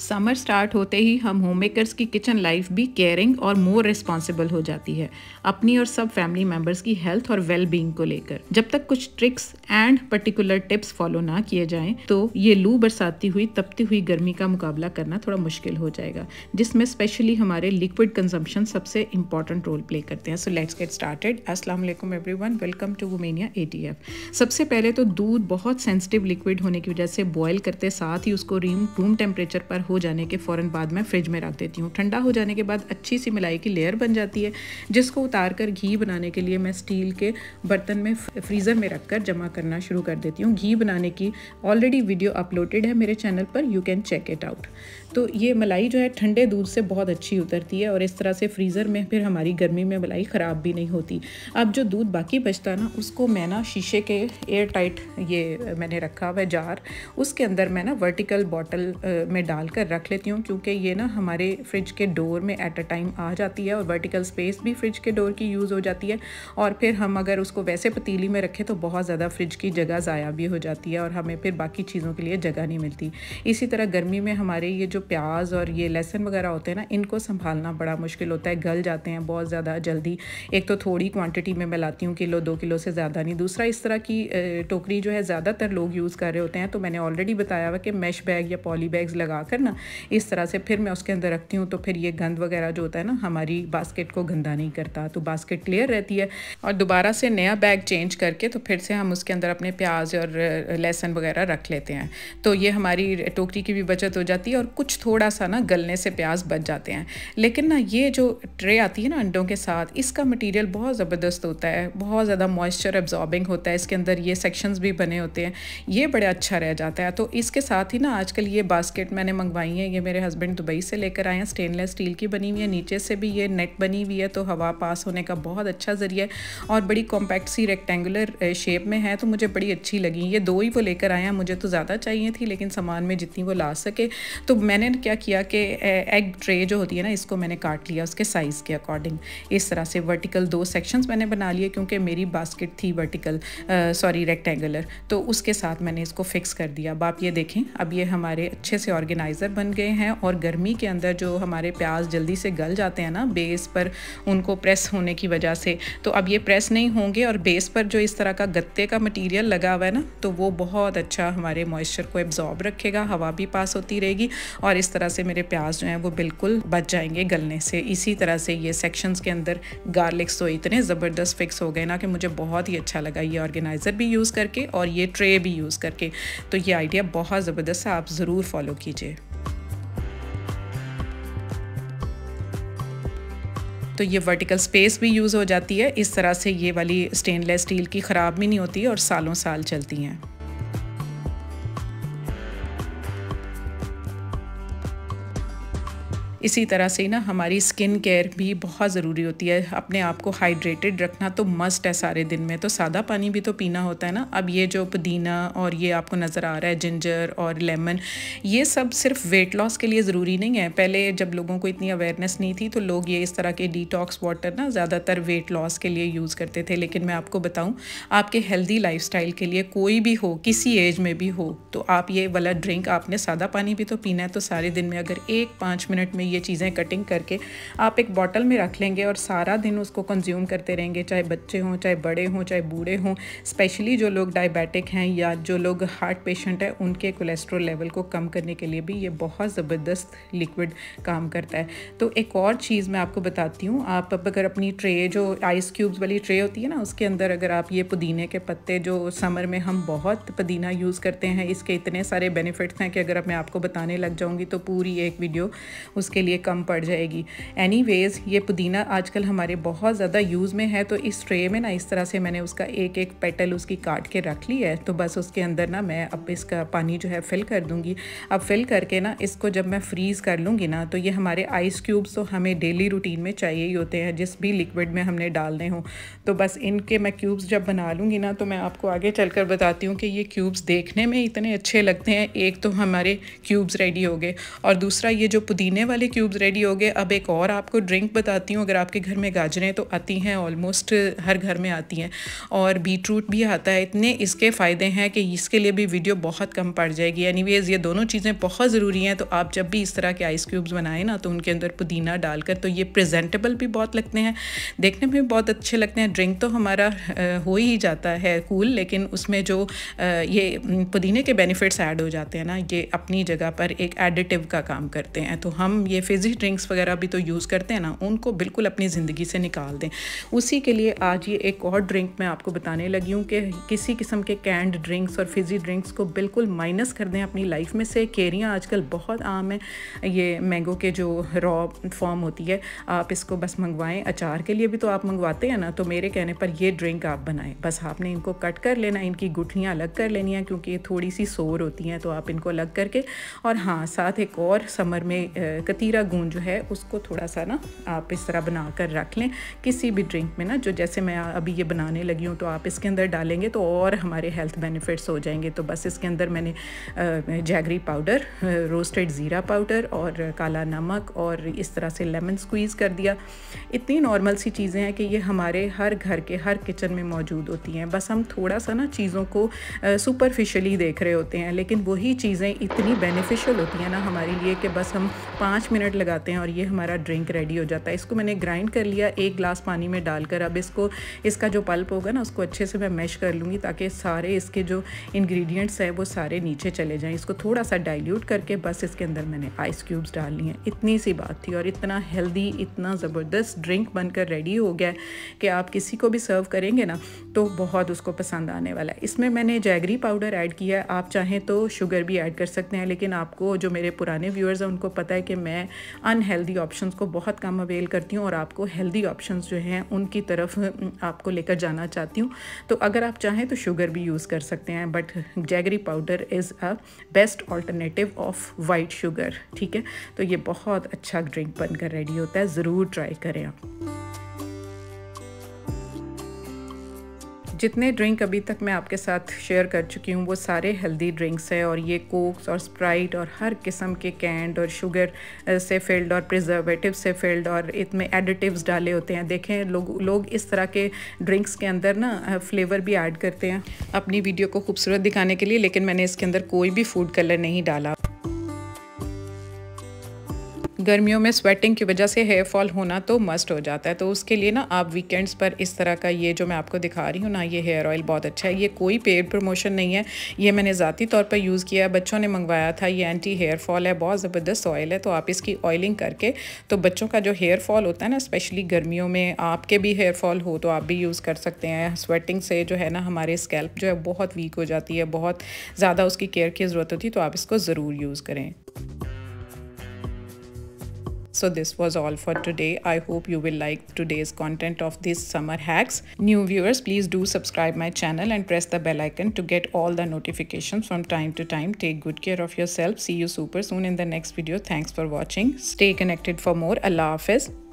Summer start होते ही हम होम मेकर्स की किचन लाइफ भी केयरिंग और मोर रिस्पॉन्सिबल हो जाती है अपनी और सब फैमिली मेम्बर्स की हेल्थ और वेल बींग को लेकर जब तक कुछ tricks and particular tips follow ना किए जाएं तो ये लू बरसाती हुई तपती हुई गर्मी का मुकाबला करना थोड़ा मुश्किल हो जाएगा जिसमें स्पेशली हमारे लिक्विड कंजम्पशन सबसे इंपॉर्टेंट रोल प्ले करते हैं सो लेट्स गेट स्टार्टेड अस्सलाम everyone welcome to Womenia ए सबसे पहले तो दूध बहुत सेंसिटिव लिक्विड होने की वजह से बॉयल करते साथ ही उसको रूम टेम्परेचर पर हो जाने के फ़ौरन बाद मैं फ्रिज में रख देती हूँ ठंडा हो जाने के बाद अच्छी सी मलाई की लेयर बन जाती है जिसको उतार कर घी बनाने के लिए मैं स्टील के बर्तन में फ्रीज़र में रख कर जमा करना शुरू कर देती हूँ घी बनाने की ऑलरेडी वीडियो अपलोडेड है मेरे चैनल पर you can check it out तो ये मलाई जो है ठंडे दूध से बहुत अच्छी उतरती है और इस तरह से फ्रीज़र में फिर हमारी गर्मी में मलाई ख़राब भी नहीं होती अब जो दूध बाकी बचता ना उसको मैं ना शीशे के एयर टाइट ये मैंने रखा हुआ जार उसके अंदर मैं ना वर्टिकल बॉटल में डाल कर रख लेती हूँ क्योंकि ये ना हमारे फ्रिज के डोर में एट अ टाइम आ जाती है और वर्टिकल स्पेस भी फ्रिज के डोर की यूज़ हो जाती है और फिर हम अगर उसको वैसे पतीली में रखें तो बहुत ज़्यादा फ्रिज की जगह ज़ाया भी हो जाती है और हमें फिर बाकी चीज़ों के लिए जगह नहीं मिलती इसी तरह गर्मी में हमारे ये जो प्याज और ये लहसन वगैरह होते हैं ना इनको संभालना बड़ा मुश्किल होता है गल जाते हैं बहुत ज़्यादा जल्दी एक तो थोड़ी क्वांटिटी में मैं लाती हूँ किलो दो किलो से ज़्यादा नहीं दूसरा इस तरह की टोकरी जो है ज़्यादातर लोग यूज़ कर रहे होते हैं तो मैंने ऑलरेडी बताया हुआ कि मैश बैग या पॉली बैग्स लगा कर ना इस तरह से फिर मैं उसके अंदर रखती हूँ तो फिर ये गंद वगैरह जो होता है ना हमारी बास्केट को गंदा नहीं करता तो बास्केट क्लियर रहती है और दोबारा से नया बैग चेंज करके तो फिर से हम उसके अंदर अपने प्याज और लहसन वगैरह रख लेते हैं तो ये हमारी टोकरी की भी बचत हो जाती है और कुछ कुछ थोड़ा सा ना गलने से प्याज बच जाते हैं लेकिन ना ये जो ट्रे आती है ना अंडों के साथ इसका मटेरियल बहुत ज़बरदस्त होता है बहुत ज़्यादा मॉइस्चर एब्जॉर्बिंग होता है इसके अंदर ये सेक्शंस भी बने होते हैं ये बड़े अच्छा रह जाता है तो इसके साथ ही ना आजकल ये बास्केट मैंने मंगवाई है ये मेरे हस्बैंड दुबई से लेकर आए हैं स्टेनलेस स्टील की बनी हुई है नीचे से भी ये नेट बनी हुई है तो हवा पास होने का बहुत अच्छा ज़रिया है और बड़ी कॉम्पैक्ट सी रेक्टेंगुलर शेप में है तो मुझे बड़ी अच्छी लगी ये दो ही वो लेकर आए हैं मुझे तो ज़्यादा चाहिए थी लेकिन सामान में जितनी वो ला सके तो मैंने मैंने क्या किया कि एग ट्रे जो होती है ना इसको मैंने काट लिया उसके साइज़ के अकॉर्डिंग इस तरह से वर्टिकल दो सेक्शंस मैंने बना लिए क्योंकि मेरी बास्केट थी वर्टिकल सॉरी रेक्टेंगुलर तो उसके साथ मैंने इसको फिक्स कर दिया अब आप ये देखें अब ये हमारे अच्छे से ऑर्गेनाइज़र बन गए हैं और गर्मी के अंदर जो हमारे प्याज जल्दी से गल जाते हैं ना बेस पर उनको प्रेस होने की वजह से तो अब ये प्रेस नहीं होंगे और बेस पर जो इस तरह का गत्ते का मटीरियल लगा हुआ है ना तो वो बहुत अच्छा हमारे मॉइस्चर को एब्जॉर्ब रखेगा हवा भी पास होती रहेगी और इस तरह से मेरे प्याज जो हैं वो बिल्कुल बच जाएंगे गलने से इसी तरह से ये सेक्शंस के अंदर गार्लिक्स तो इतने ज़बरदस्त फिक्स हो गए ना कि मुझे बहुत ही अच्छा लगा ये ऑर्गेनाइज़र भी यूज़ करके और ये ट्रे भी यूज़ करके तो ये आइडिया बहुत ज़बरदस्त है आप ज़रूर फॉलो कीजिए तो ये वर्टिकल स्पेस भी यूज़ हो जाती है इस तरह से ये वाली स्टेनलेस स्टील की ख़राब भी नहीं होती और सालों साल चलती हैं इसी तरह से ना हमारी स्किन केयर भी बहुत ज़रूरी होती है अपने आप को हाइड्रेटेड रखना तो मस्ट है सारे दिन में तो सादा पानी भी तो पीना होता है ना अब ये जो पुदीना और ये आपको नज़र आ रहा है जिंजर और लेमन ये सब सिर्फ वेट लॉस के लिए ज़रूरी नहीं है पहले जब लोगों को इतनी अवेयरनेस नहीं थी तो लोग ये इस तरह के डिटॉक्स वाटर ना ज़्यादातर वेट लॉस के लिए यूज़ करते थे लेकिन मैं आपको बताऊँ आपके हेल्दी लाइफ के लिए कोई भी हो किसी एज में भी हो तो आप ये वाला ड्रिंक आपने सादा पानी भी तो पीना है तो सारे दिन में अगर एक पाँच मिनट में ये चीज़ें कटिंग करके आप एक बॉटल में रख लेंगे और सारा दिन उसको कंज्यूम करते रहेंगे चाहे बच्चे हों चाहे बड़े हों चाहे बूढ़े हों स्पेशली जो लोग डायबिटिक हैं या जो लोग हार्ट पेशेंट हैं उनके कोलेस्ट्रोल लेवल को कम करने के लिए भी ये बहुत ज़बरदस्त लिक्विड काम करता है तो एक और चीज़ मैं आपको बताती हूँ आप अगर अपनी ट्रे जो आइस क्यूब्स वाली ट्रे होती है ना उसके अंदर अगर आप ये पुदीने के पत्ते जो समर में हम बहुत पुदीना यूज़ करते हैं इसके इतने सारे बेनिफिट्स हैं कि अगर मैं आपको बताने लग जाऊँगी तो पूरी एक वीडियो उसके लिए कम पड़ जाएगी एनीवेज़ ये पुदीना आजकल हमारे बहुत ज़्यादा यूज़ में है तो इस ट्रे में ना इस तरह से मैंने उसका एक एक पेटल उसकी काट के रख ली है तो बस उसके अंदर ना मैं अब इसका पानी जो है फिल कर दूँगी अब फिल करके ना इसको जब मैं फ्रीज़ कर लूँगी ना तो ये हमारे आइस क्यूब्स तो हमें डेली रूटीन में चाहिए ही होते हैं जिस भी लिक्विड में हमने डालने हों तो बस इनके मैं क्यूब्स जब बना लूँगी ना तो मैं आपको आगे चल कर बताती हूँ कि ये क्यूब्स देखने में इतने अच्छे लगते हैं एक तो हमारे क्यूब्स रेडी हो गए और दूसरा ये जो पुदीने वाले क्यूब्स रेडी हो गए अब एक और आपको ड्रिंक बताती हूँ अगर आपके घर में गाजरें तो आती हैं ऑलमोस्ट हर घर में आती हैं और बीटरूट भी आता है इतने इसके फ़ायदे हैं कि इसके लिए भी वीडियो बहुत कम पड़ जाएगी एनी ये दोनों चीज़ें बहुत ज़रूरी हैं तो आप जब भी इस तरह के आइस क्यूब्स बनाएं ना तो उनके अंदर पुदीना डालकर तो ये प्रेजेंटेबल भी बहुत लगते हैं देखने में बहुत अच्छे लगते हैं ड्रिंक तो हमारा हो ही जाता है कूल लेकिन उसमें जो ये पुदीने के बेनिफिट्स ऐड हो जाते हैं ना ये अपनी जगह पर एक एडिटिव का काम करते हैं तो हम ये ये फिजी ड्रिंक्स वगैरह भी तो यूज़ करते हैं ना उनको बिल्कुल अपनी ज़िंदगी से निकाल दें उसी के लिए आज ये एक और ड्रिंक मैं आपको बताने लगी हूँ कि किसी किस्म के कैंड ड्रिंक्स और फिजी ड्रिंक्स को बिल्कुल माइनस कर दें अपनी लाइफ में से केरियाँ आजकल बहुत आम हैं ये मैंगो के जो रॉ फॉर्म होती है आप इसको बस मंगवाएं अचार के लिए भी तो आप मंगवाते हैं ना तो मेरे कहने पर ये ड्रिंक आप बनाएं बस आपने इनको कट कर लेना इनकी गुठलियाँ अलग कर लेनी है क्योंकि ये थोड़ी सी सोर होती हैं तो आप इनको अलग करके और हाँ साथ एक और समर में कती तीरा गूंद जो है उसको थोड़ा सा ना आप इस तरह बना कर रख लें किसी भी ड्रिंक में ना जो जैसे मैं अभी ये बनाने लगी हूँ तो आप इसके अंदर डालेंगे तो और हमारे हेल्थ बेनिफिट्स हो जाएंगे तो बस इसके अंदर मैंने जैगरी पाउडर रोस्टेड ज़ीरा पाउडर और काला नमक और इस तरह से लेमन स्क्वीज़ कर दिया इतनी नॉर्मल सी चीज़ें हैं कि ये हमारे हर घर के हर किचन में मौजूद होती हैं बस हम थोड़ा सा ना चीज़ों को सुपरफिशली देख रहे होते हैं लेकिन वही चीज़ें इतनी बेनिफिशियल होती हैं ना हमारे लिए कि बस हम पाँच मिनट लगाते हैं और ये हमारा ड्रिंक रेडी हो जाता है इसको मैंने ग्राइंड कर लिया एक ग्लास पानी में डालकर अब इसको इसका जो पल्प होगा ना उसको अच्छे से मैं मैश कर लूँगी ताकि सारे इसके जो इन्ग्रीडियंट्स हैं वो सारे नीचे चले जाएँ इसको थोड़ा सा डाइल्यूट करके बस इसके अंदर मैंने आइस क्यूब्स डाल लिए हैं इतनी सी बात थी और इतना हेल्दी इतना ज़बरदस्त ड्रिंक बनकर रेडी हो गया कि आप किसी को भी सर्व करेंगे ना तो बहुत उसको पसंद आने वाला है इसमें मैंने जैगरी पाउडर ऐड किया है आप चाहें तो शुगर भी ऐड कर सकते हैं लेकिन आपको जो मेरे पुराने व्यूअर्स हैं उनको पता है कि मैं मैं अनहेल्दी ऑप्शंस को बहुत कम अवेल करती हूँ और आपको हेल्दी ऑप्शंस जो हैं उनकी तरफ आपको लेकर जाना चाहती हूँ तो अगर आप चाहें तो शुगर भी यूज़ कर सकते हैं but jaggery powder is a best alternative of white sugar ठीक है तो ये बहुत अच्छा ड्रिंक बनकर रेडी होता है ज़रूर ट्राई करें आप जितने ड्रिंक अभी तक मैं आपके साथ शेयर कर चुकी हूँ वो सारे हेल्दी ड्रिंक्स हैं और ये कोक्स और स्प्राइट और हर किस्म के कैंड और शुगर से फिल्ड और प्रिजर्वेटिव से फिल्ड और इतने एडिटिव्स डाले होते हैं देखें लोग लोग इस तरह के ड्रिंक्स के अंदर ना फ्लेवर भी ऐड करते हैं अपनी वीडियो को खूबसूरत दिखाने के लिए लेकिन मैंने इसके अंदर कोई भी फूड कलर नहीं डाला गर्मियों में स्वेटिंग की वजह से हेयर फॉल होना तो मस्ट हो जाता है तो उसके लिए ना आप वीकेंड्स पर इस तरह का ये जो मैं आपको दिखा रही हूँ ना ये हेयर ऑयल बहुत अच्छा है ये कोई पेड प्रमोशन नहीं है ये मैंने ज़ाती तौर पर यूज़ किया है बच्चों ने मंगवाया था ये एंटी हेयर फॉल है बहुत ज़बरदस्त ऑयल है तो आप इसकी ऑयलिंग करके तो बच्चों का जो हेयर फॉल होता है ना स्पेशली गर्मियों में आपके भी हेयर फॉल हो तो आप भी यूज़ कर सकते हैं स्वेटिंग से जो है ना हमारे स्कैल्प जो है बहुत वीक हो जाती है बहुत ज़्यादा उसकी केयर की ज़रूरत होती है तो आप इसको ज़रूर यूज़ करें So this was all for today. I hope you will like today's content of these summer hacks. New viewers, please do subscribe my channel and press the bell icon to get all the notifications from time to time. Take good care of yourself. See you super soon in the next video. Thanks for watching. Stay connected for more. Allah Hafiz.